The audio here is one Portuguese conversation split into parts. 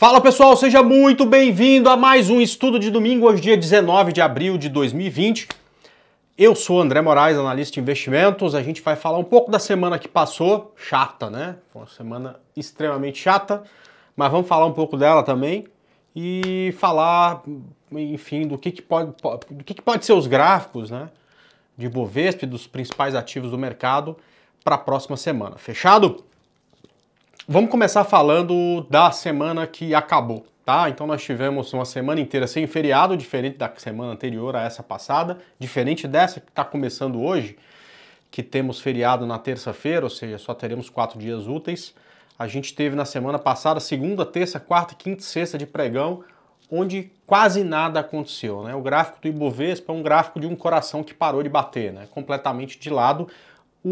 Fala pessoal, seja muito bem-vindo a mais um estudo de domingo, hoje dia 19 de abril de 2020. Eu sou André Moraes, analista de investimentos. A gente vai falar um pouco da semana que passou, chata, né? Foi uma semana extremamente chata, mas vamos falar um pouco dela também e falar, enfim, do que, que pode, do que, que pode ser os gráficos, né? De Bovespa e dos principais ativos do mercado para a próxima semana. Fechado? Vamos começar falando da semana que acabou, tá? Então nós tivemos uma semana inteira sem feriado, diferente da semana anterior a essa passada, diferente dessa que está começando hoje, que temos feriado na terça-feira, ou seja, só teremos quatro dias úteis. A gente teve na semana passada segunda, terça, quarta, quinta e sexta de pregão, onde quase nada aconteceu. Né? O gráfico do Ibovespa é um gráfico de um coração que parou de bater, né? completamente de lado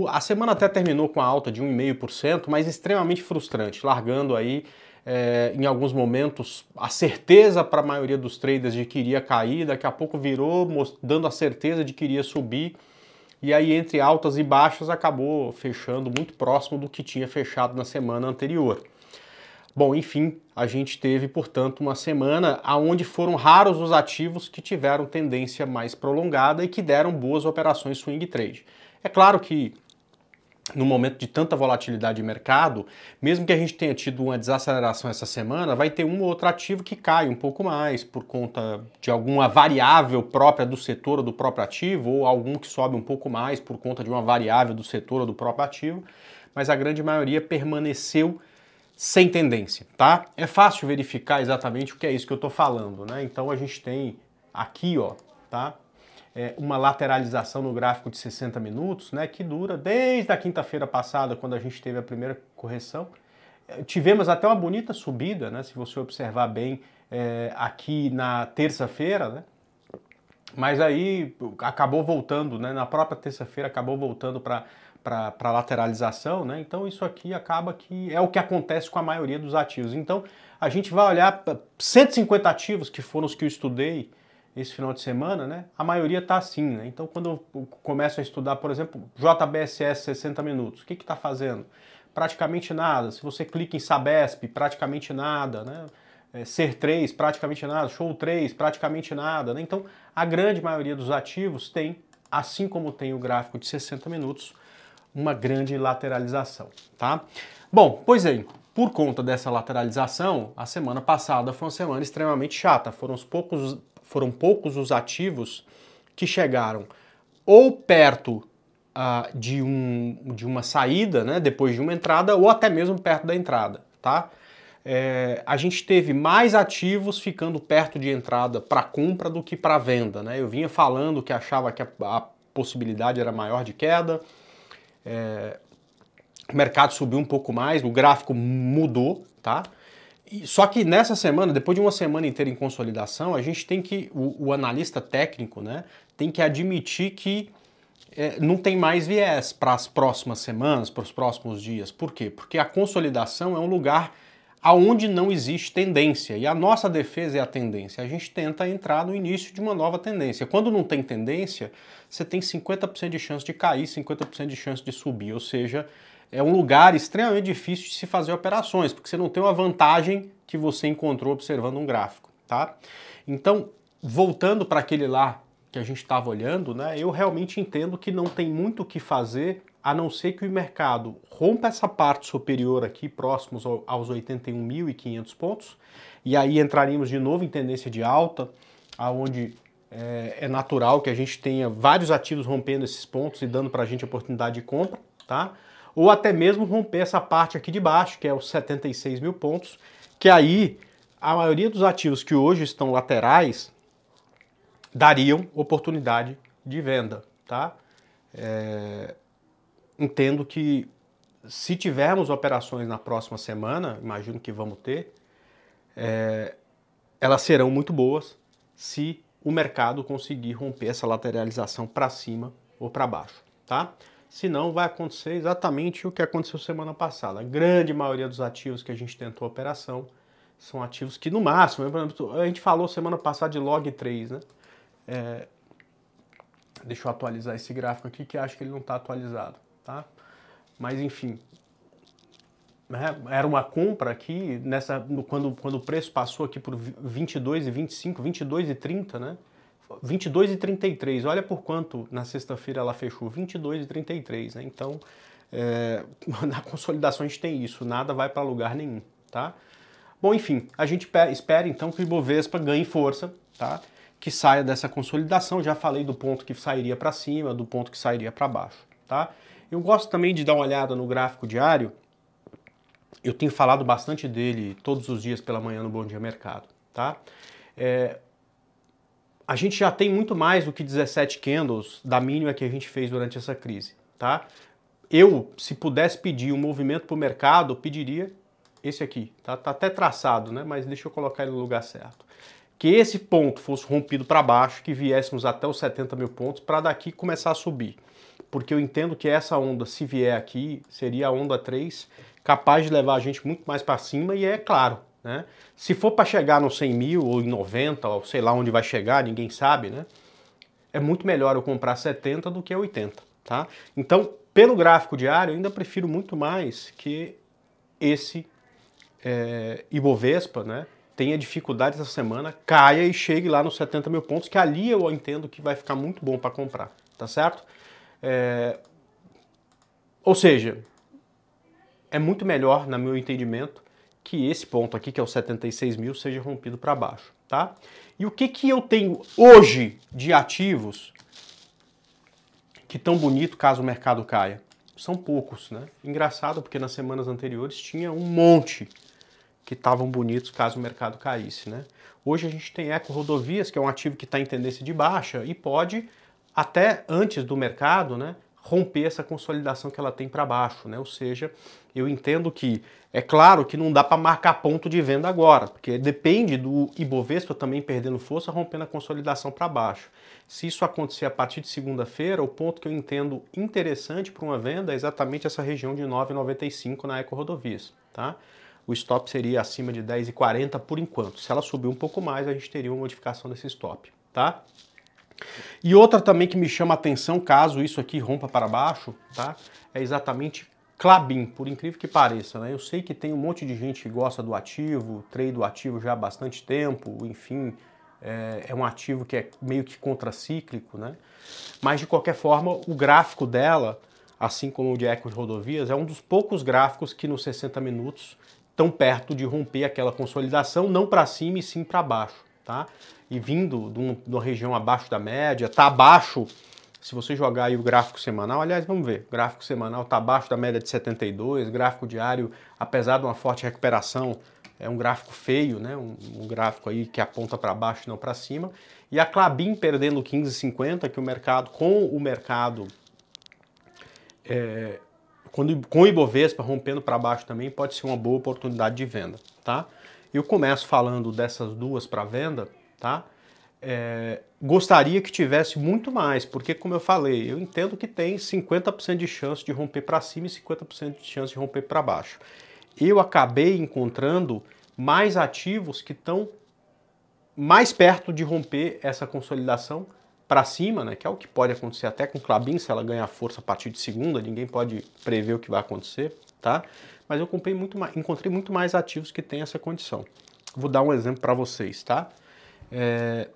a semana até terminou com a alta de 1,5%, mas extremamente frustrante, largando aí é, em alguns momentos a certeza para a maioria dos traders de que iria cair, daqui a pouco virou dando a certeza de que iria subir. E aí, entre altas e baixas, acabou fechando muito próximo do que tinha fechado na semana anterior. Bom, enfim, a gente teve, portanto, uma semana onde foram raros os ativos que tiveram tendência mais prolongada e que deram boas operações swing trade. É claro que no momento de tanta volatilidade de mercado, mesmo que a gente tenha tido uma desaceleração essa semana, vai ter um ou outro ativo que cai um pouco mais por conta de alguma variável própria do setor ou do próprio ativo, ou algum que sobe um pouco mais por conta de uma variável do setor ou do próprio ativo, mas a grande maioria permaneceu sem tendência, tá? É fácil verificar exatamente o que é isso que eu estou falando, né? Então a gente tem aqui, ó, tá? é, uma lateralização no gráfico de 60 minutos, né, que dura desde a quinta-feira passada, quando a gente teve a primeira correção. É, tivemos até uma bonita subida, né, se você observar bem, é, aqui na terça-feira, né, mas aí acabou voltando, né, na própria terça-feira acabou voltando para para lateralização, né? Então isso aqui acaba que é o que acontece com a maioria dos ativos. Então a gente vai olhar 150 eh, ativos que foram os que eu estudei, esse final de semana, né? A maioria tá assim, né? Então, quando eu começo a estudar, por exemplo, JBSS 60 minutos, o que que tá fazendo? Praticamente nada. Se você clica em Sabesp, praticamente nada, né? É, Ser 3, praticamente nada. Show 3, praticamente nada, né? Então, a grande maioria dos ativos tem, assim como tem o gráfico de 60 minutos, uma grande lateralização, tá? Bom, pois é, por conta dessa lateralização, a semana passada foi uma semana extremamente chata. Foram os poucos foram poucos os ativos que chegaram ou perto ah, de, um, de uma saída, né, depois de uma entrada, ou até mesmo perto da entrada, tá? É, a gente teve mais ativos ficando perto de entrada para compra do que para venda, né? Eu vinha falando que achava que a, a possibilidade era maior de queda, é, o mercado subiu um pouco mais, o gráfico mudou, tá? Só que nessa semana, depois de uma semana inteira em consolidação, a gente tem que, o, o analista técnico, né, tem que admitir que é, não tem mais viés para as próximas semanas, para os próximos dias. Por quê? Porque a consolidação é um lugar aonde não existe tendência. E a nossa defesa é a tendência. A gente tenta entrar no início de uma nova tendência. Quando não tem tendência, você tem 50% de chance de cair, 50% de chance de subir. Ou seja, é um lugar extremamente difícil de se fazer operações, porque você não tem uma vantagem que você encontrou observando um gráfico, tá? Então, voltando para aquele lá que a gente estava olhando, né? Eu realmente entendo que não tem muito o que fazer a não ser que o mercado rompa essa parte superior aqui, próximos aos 81.500 pontos, e aí entraríamos de novo em tendência de alta, aonde é, é natural que a gente tenha vários ativos rompendo esses pontos e dando para a gente oportunidade de compra, tá? ou até mesmo romper essa parte aqui de baixo, que é os 76 mil pontos, que aí a maioria dos ativos que hoje estão laterais dariam oportunidade de venda, tá? É... entendo que se tivermos operações na próxima semana, imagino que vamos ter, é... elas serão muito boas se o mercado conseguir romper essa lateralização para cima ou para baixo, tá? senão vai acontecer exatamente o que aconteceu semana passada. A grande maioria dos ativos que a gente tentou a operação são ativos que, no máximo, né, a gente falou semana passada de log 3, né? É, deixa eu atualizar esse gráfico aqui que acho que ele não está atualizado, tá? Mas enfim, né? era uma compra aqui, nessa, quando, quando o preço passou aqui por 22 e 25, 22 e 30, né? 22 e 33. Olha por quanto na sexta-feira ela fechou 22 e 33, né? Então, é, na consolidação a gente tem isso, nada vai para lugar nenhum, tá? Bom, enfim, a gente espera então que o Ibovespa ganhe força, tá? Que saia dessa consolidação. Já falei do ponto que sairia para cima, do ponto que sairia para baixo, tá? Eu gosto também de dar uma olhada no gráfico diário. Eu tenho falado bastante dele todos os dias pela manhã no Bom Dia Mercado, tá? É, a gente já tem muito mais do que 17 candles da mínima que a gente fez durante essa crise, tá? Eu, se pudesse pedir um movimento para o mercado, pediria esse aqui, tá? Tá até traçado, né? Mas deixa eu colocar ele no lugar certo. Que esse ponto fosse rompido para baixo, que viéssemos até os 70 mil pontos, para daqui começar a subir. Porque eu entendo que essa onda, se vier aqui, seria a onda 3, capaz de levar a gente muito mais para cima e é claro, né? Se for para chegar nos 100 mil ou em 90, ou sei lá onde vai chegar, ninguém sabe, né? É muito melhor eu comprar 70 do que 80, tá? Então, pelo gráfico diário, eu ainda prefiro muito mais que esse é, Ibovespa, né? Tenha dificuldade essa semana, caia e chegue lá nos 70 mil pontos, que ali eu entendo que vai ficar muito bom para comprar, tá certo? É, ou seja, é muito melhor, no meu entendimento, que esse ponto aqui, que é o 76 mil, seja rompido para baixo, tá? E o que, que eu tenho hoje de ativos que tão bonito caso o mercado caia? São poucos, né? Engraçado porque nas semanas anteriores tinha um monte que estavam bonitos caso o mercado caísse, né? Hoje a gente tem Eco Rodovias, que é um ativo que está em tendência de baixa e pode, até antes do mercado, né, romper essa consolidação que ela tem para baixo, né? Ou seja, eu entendo que é claro que não dá para marcar ponto de venda agora, porque depende do Ibovespa também perdendo força, rompendo a consolidação para baixo. Se isso acontecer a partir de segunda-feira, o ponto que eu entendo interessante para uma venda é exatamente essa região de 9,95 na Eco Rodovias, tá? O stop seria acima de 10,40 por enquanto. Se ela subir um pouco mais, a gente teria uma modificação desse stop, tá? E outra também que me chama a atenção, caso isso aqui rompa para baixo, tá? É exatamente Clabin, por incrível que pareça, né? Eu sei que tem um monte de gente que gosta do ativo, trade do ativo já há bastante tempo, enfim, é, é um ativo que é meio que contracíclico, né? Mas de qualquer forma, o gráfico dela, assim como o de Eco Rodovias, é um dos poucos gráficos que nos 60 minutos estão perto de romper aquela consolidação, não para cima e sim para baixo tá? E vindo de, uma região abaixo da média, tá abaixo se você jogar aí o gráfico semanal, aliás, vamos ver, gráfico semanal está abaixo da média de 72, gráfico diário, apesar de uma forte recuperação, é um gráfico feio, né? um, um gráfico aí que aponta para baixo e não para cima, e a Clabin perdendo 15,50, que o mercado, com o mercado, é, quando, com o Ibovespa rompendo para baixo também, pode ser uma boa oportunidade de venda, tá? Eu começo falando dessas duas para venda, tá? É, gostaria que tivesse muito mais, porque como eu falei, eu entendo que tem 50% de chance de romper para cima e 50% de chance de romper para baixo. Eu acabei encontrando mais ativos que estão mais perto de romper essa consolidação para cima, né, que é o que pode acontecer até com o Clabin, se ela ganhar força a partir de segunda, ninguém pode prever o que vai acontecer, tá? mas eu comprei muito mais, encontrei muito mais ativos que têm essa condição. Vou dar um exemplo para vocês, tá? É,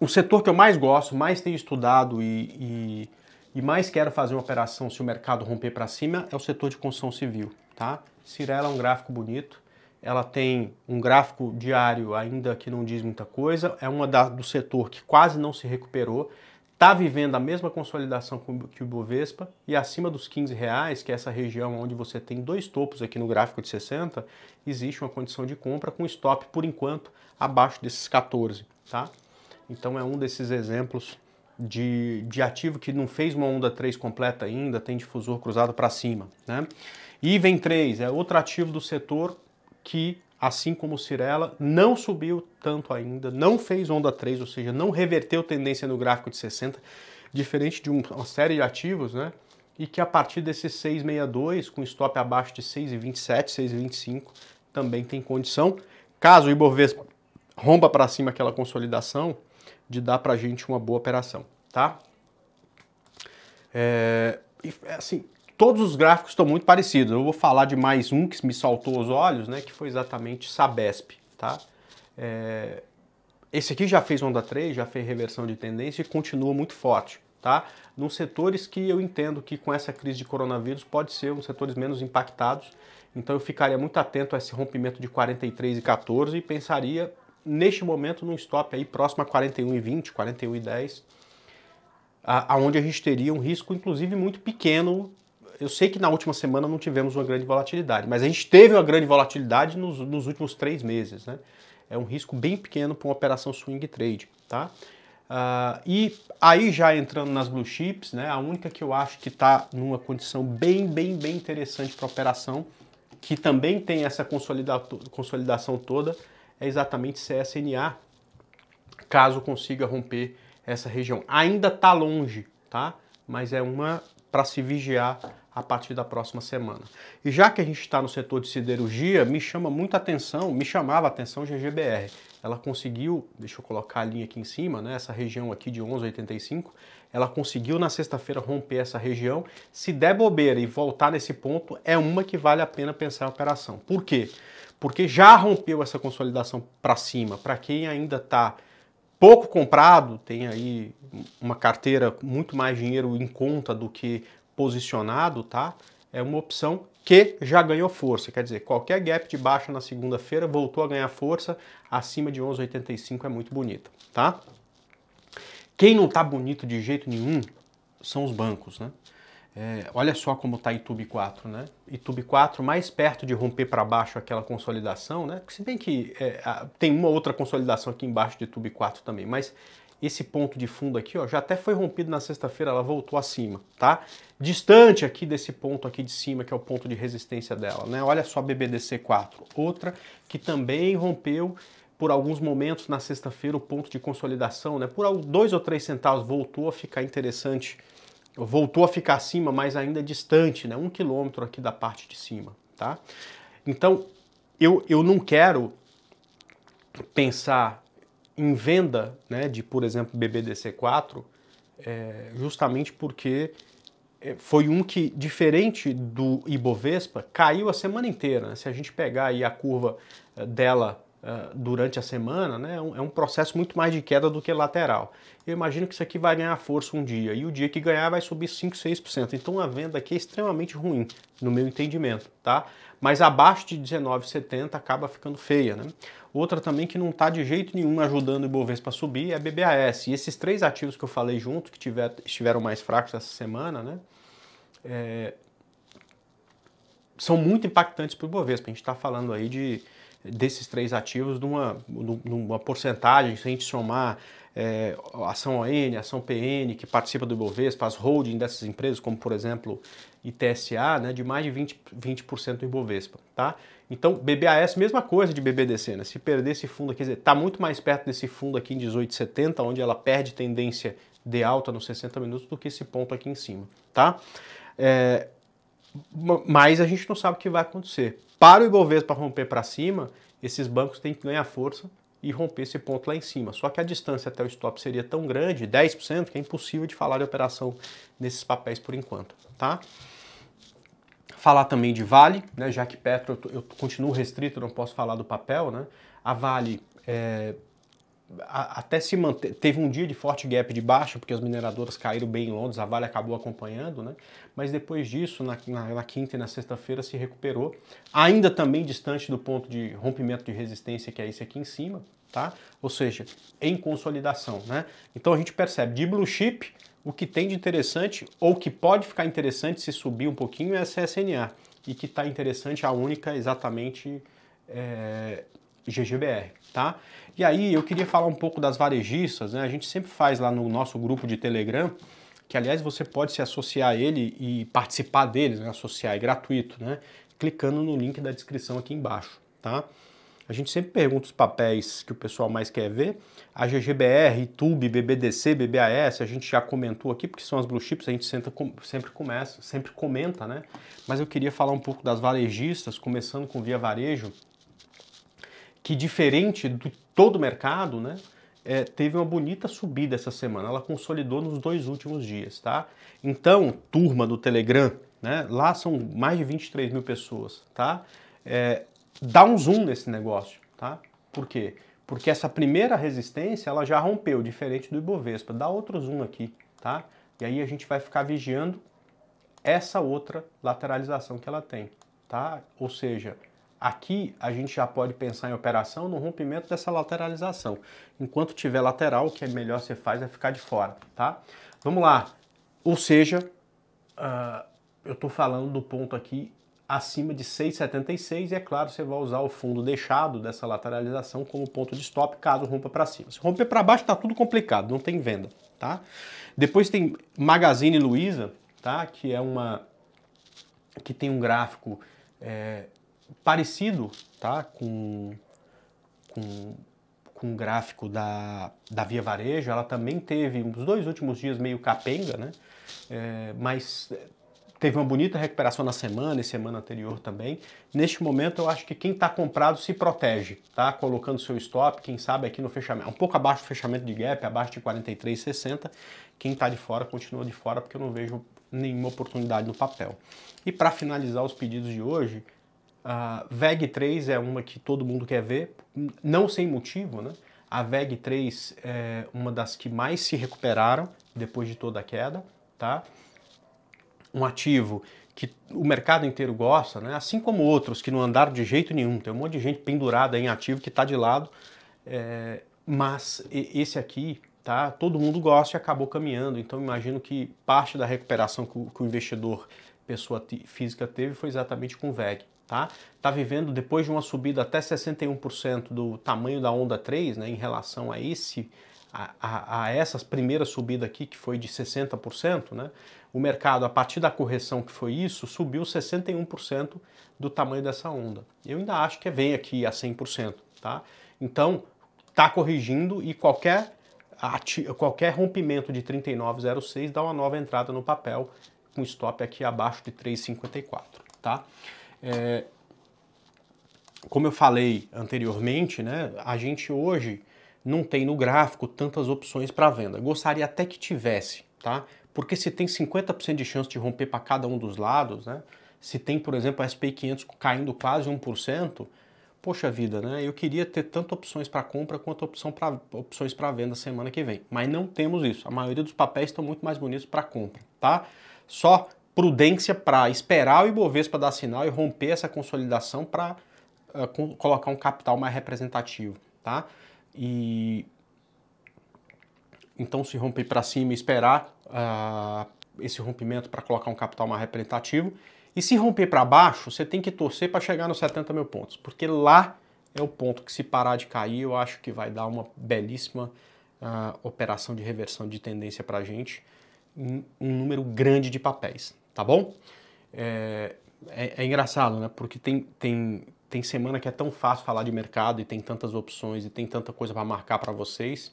o setor que eu mais gosto, mais tenho estudado e, e, e mais quero fazer uma operação se o mercado romper para cima é o setor de construção civil, tá? Cirela é um gráfico bonito, ela tem um gráfico diário ainda que não diz muita coisa, é uma da, do setor que quase não se recuperou está vivendo a mesma consolidação que o Bovespa e acima dos 15 reais, que é essa região onde você tem dois topos aqui no gráfico de 60, existe uma condição de compra com stop por enquanto abaixo desses 14, tá? Então é um desses exemplos de, de ativo que não fez uma onda 3 completa ainda, tem difusor cruzado para cima, né? E vem 3 é outro ativo do setor que assim como Cirela, não subiu tanto ainda, não fez onda 3, ou seja, não reverteu tendência no gráfico de 60, diferente de uma série de ativos, né? E que a partir desse 6,62, com stop abaixo de 6,27, 6,25, também tem condição. Caso o Ibovespa rompa para cima aquela consolidação, de dar para a gente uma boa operação, tá? É, assim, Todos os gráficos estão muito parecidos. Eu vou falar de mais um que me saltou os olhos, né? Que foi exatamente Sabesp, tá? É... Esse aqui já fez onda 3, já fez reversão de tendência e continua muito forte, tá? Nos setores que eu entendo que com essa crise de coronavírus pode ser uns setores menos impactados. Então eu ficaria muito atento a esse rompimento de 43 e 14 e pensaria neste momento num stop aí próximo a 41 e 20, 41 e 10, aonde a gente teria um risco inclusive muito pequeno eu sei que na última semana não tivemos uma grande volatilidade, mas a gente teve uma grande volatilidade nos, nos últimos três meses, né? É um risco bem pequeno para uma operação swing trade, tá? Uh, e aí já entrando nas blue chips, né? A única que eu acho que está numa condição bem, bem, bem interessante para operação, que também tem essa consolida consolidação toda, é exatamente CSNA, caso consiga romper essa região. Ainda está longe, tá? Mas é uma para se vigiar a partir da próxima semana. E já que a gente está no setor de siderurgia, me chama muita atenção, me chamava a atenção GGBR. Ela conseguiu, deixa eu colocar a linha aqui em cima, né, essa região aqui de 11,85, ela conseguiu na sexta-feira romper essa região. Se der bobeira e voltar nesse ponto, é uma que vale a pena pensar a operação. Por quê? Porque já rompeu essa consolidação para cima. Para quem ainda está pouco comprado, tem aí uma carteira muito mais dinheiro em conta do que posicionado, tá? É uma opção que já ganhou força, quer dizer, qualquer gap de baixa na segunda-feira voltou a ganhar força, acima de 11,85 é muito bonito, tá? Quem não tá bonito de jeito nenhum são os bancos, né? É, olha só como está tube 4, né? Tube 4 mais perto de romper para baixo aquela consolidação, né? Se bem que é, tem uma outra consolidação aqui embaixo de tube 4 também, mas esse ponto de fundo aqui, ó, já até foi rompido na sexta-feira, ela voltou acima, tá? Distante aqui desse ponto aqui de cima, que é o ponto de resistência dela, né? Olha só a BBDC4, outra que também rompeu por alguns momentos na sexta-feira o ponto de consolidação, né? Por dois ou três centavos voltou a ficar interessante, voltou a ficar acima, mas ainda é distante, né? Um quilômetro aqui da parte de cima, tá? Então, eu, eu não quero pensar em venda né, de, por exemplo, BBDC4, é, justamente porque é, foi um que, diferente do Ibovespa, caiu a semana inteira. Né? Se a gente pegar aí a curva eh, dela eh, durante a semana, né, é, é um processo muito mais de queda do que lateral. Eu imagino que isso aqui vai ganhar força um dia, e o dia que ganhar vai subir 5, 6%. Então a venda aqui é extremamente ruim, no meu entendimento, tá? Mas abaixo de 19,70 acaba ficando feia, né? Outra também que não está de jeito nenhum ajudando o Ibovespa a subir é a BBAS. E esses três ativos que eu falei junto, que tiver, estiveram mais fracos essa semana, né? É, são muito impactantes para o Ibovespa. A gente está falando aí de desses três ativos numa, numa porcentagem, se a gente somar é, ação ON, ação PN, que participa do Ibovespa, as holding dessas empresas, como por exemplo ITSA, né, de mais de 20%, 20 do Ibovespa. Tá? Então, BBAS, mesma coisa de BBDC, né? Se perder esse fundo aqui, quer dizer, está muito mais perto desse fundo aqui em 1870, onde ela perde tendência de alta nos 60 minutos, do que esse ponto aqui em cima, tá? É, mas a gente não sabe o que vai acontecer. Para o Ibovespa romper para cima, esses bancos têm que ganhar força e romper esse ponto lá em cima. Só que a distância até o stop seria tão grande, 10%, que é impossível de falar de operação nesses papéis por enquanto, tá? falar também de Vale, né, já que Petro eu, continuo restrito, não posso falar do papel, né? A Vale é, a, até se manter, teve um dia de forte gap de baixa, porque as mineradoras caíram bem em Londres, a Vale acabou acompanhando, né? Mas depois disso, na, na, na quinta e na sexta-feira se recuperou, ainda também distante do ponto de rompimento de resistência que é esse aqui em cima, tá? Ou seja, em consolidação, né? Então a gente percebe de blue chip o que tem de interessante, ou que pode ficar interessante se subir um pouquinho, é a CSNA. E que está interessante a única é exatamente é, GGBR, tá? E aí eu queria falar um pouco das varejistas, né? A gente sempre faz lá no nosso grupo de Telegram, que aliás você pode se associar a ele e participar deles, né? Associar é gratuito, né? Clicando no link da descrição aqui embaixo, tá? A gente sempre pergunta os papéis que o pessoal mais quer ver. A GGBR, Tube, BBDC, BBAS, a gente já comentou aqui, porque são as blue chips, a gente sempre começa, sempre comenta, né? Mas eu queria falar um pouco das varejistas, começando com Via Varejo, que diferente do todo o mercado, né? É, teve uma bonita subida essa semana. Ela consolidou nos dois últimos dias, tá? Então, turma do Telegram, né? Lá são mais de 23 mil pessoas, tá? É, dá um zoom nesse negócio, tá? Por quê? Porque essa primeira resistência, ela já rompeu, diferente do Ibovespa. Dá outro zoom aqui, tá? E aí a gente vai ficar vigiando essa outra lateralização que ela tem, tá? Ou seja, aqui a gente já pode pensar em operação no rompimento dessa lateralização. Enquanto tiver lateral, o que é melhor você faz é ficar de fora, tá? Vamos lá. Ou seja, uh, eu estou falando do ponto aqui acima de 6,76 e é claro, você vai usar o fundo deixado dessa lateralização como ponto de stop caso rompa para cima. Se romper para baixo está tudo complicado, não tem venda, tá? Depois tem Magazine Luiza, tá? Que é uma que tem um gráfico é, parecido, tá? Com com com gráfico da, da Via Varejo, ela também teve os dois últimos dias meio capenga, né? É, mas teve uma bonita recuperação na semana e semana anterior também. Neste momento, eu acho que quem está comprado se protege, tá? Colocando seu stop, quem sabe aqui no fechamento, um pouco abaixo do fechamento de gap, abaixo de 43,60. Quem está de fora continua de fora porque eu não vejo nenhuma oportunidade no papel. E para finalizar os pedidos de hoje, a VEG 3 é uma que todo mundo quer ver, não sem motivo, né? A VEG 3 é uma das que mais se recuperaram depois de toda a queda, tá? um ativo que o mercado inteiro gosta, né? assim como outros que não andaram de jeito nenhum, tem um monte de gente pendurada em ativo que está de lado, é, mas esse aqui, tá? todo mundo gosta e acabou caminhando, então imagino que parte da recuperação que o, que o investidor, pessoa física, teve foi exatamente com o VEG. Está tá vivendo, depois de uma subida até 61% do tamanho da onda 3, né, em relação a esse a, a, primeira essas primeiras subidas aqui, que foi de 60%, né, o mercado, a partir da correção que foi isso, subiu 61% do tamanho dessa onda. Eu ainda acho que vem é aqui a 100%. Tá? Então, está corrigindo e qualquer, qualquer rompimento de 39,06 dá uma nova entrada no papel, com stop aqui abaixo de 3,54. Tá? É, como eu falei anteriormente, né, a gente hoje não tem no gráfico tantas opções para venda. Gostaria até que tivesse, tá? Porque se tem 50% de chance de romper para cada um dos lados, né? Se tem, por exemplo, a SP 500 caindo quase 1%, poxa vida, né? Eu queria ter tanto opções para compra quanto opção pra, opções para venda semana que vem. Mas não temos isso. A maioria dos papéis estão muito mais bonitos para compra, tá? Só prudência para esperar o Ibovespa dar sinal e romper essa consolidação para uh, eh, colocar um capital mais representativo, tá? E então se romper para cima e esperar uh, esse rompimento para colocar um capital mais representativo. E se romper para baixo, você tem que torcer para chegar nos 70 mil pontos, porque lá é o ponto que se parar de cair, eu acho que vai dar uma belíssima uh, operação de reversão de tendência para a gente, um número grande de papéis, tá bom? É, é, é engraçado, né? Porque tem, tem, tem semana que é tão fácil falar de mercado e tem tantas opções e tem tanta coisa para marcar para vocês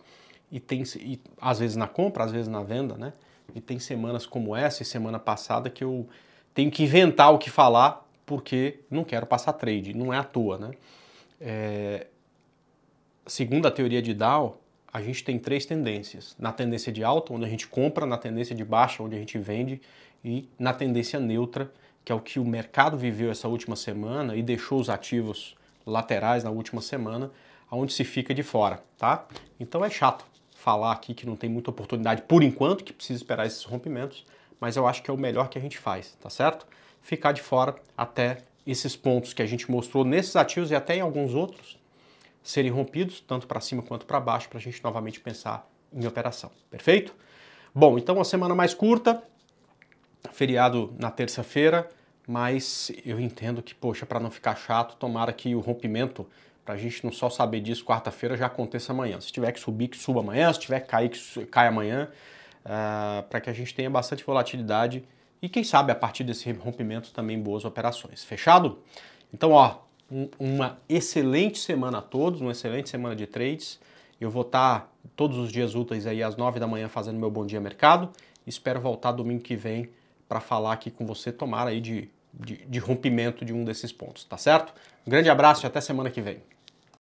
e tem e, às vezes na compra, às vezes na venda, né? E tem semanas como essa e semana passada que eu tenho que inventar o que falar porque não quero passar trade, não é à toa, né? É, segundo a teoria de Dow, a gente tem três tendências: na tendência de alta, onde a gente compra, na tendência de baixa, onde a gente vende, e na tendência neutra, que é o que o mercado viveu essa última semana e deixou os ativos laterais na última semana, aonde se fica de fora, tá? Então é chato falar aqui que não tem muita oportunidade por enquanto, que precisa esperar esses rompimentos, mas eu acho que é o melhor que a gente faz, tá certo? Ficar de fora até esses pontos que a gente mostrou nesses ativos e até em alguns outros serem rompidos, tanto para cima quanto para baixo, para a gente novamente pensar em operação, perfeito? Bom, então uma semana mais curta, feriado na terça-feira, mas eu entendo que, poxa, para não ficar chato, tomara que o rompimento, para a gente não só saber disso quarta-feira, já aconteça amanhã. Se tiver que subir, que suba amanhã, se tiver que cair, que cai amanhã, uh, ah, para que a gente tenha bastante volatilidade e, quem sabe, a partir desse rompimento também boas operações. Fechado? Então, ó, um, uma excelente semana a todos, uma excelente semana de trades. Eu vou estar tá todos os dias úteis aí às 9 da manhã fazendo meu Bom Dia Mercado. Espero voltar domingo que vem para falar aqui com você, tomara aí de de, de rompimento de um desses pontos, tá certo? Um grande abraço e até semana que vem.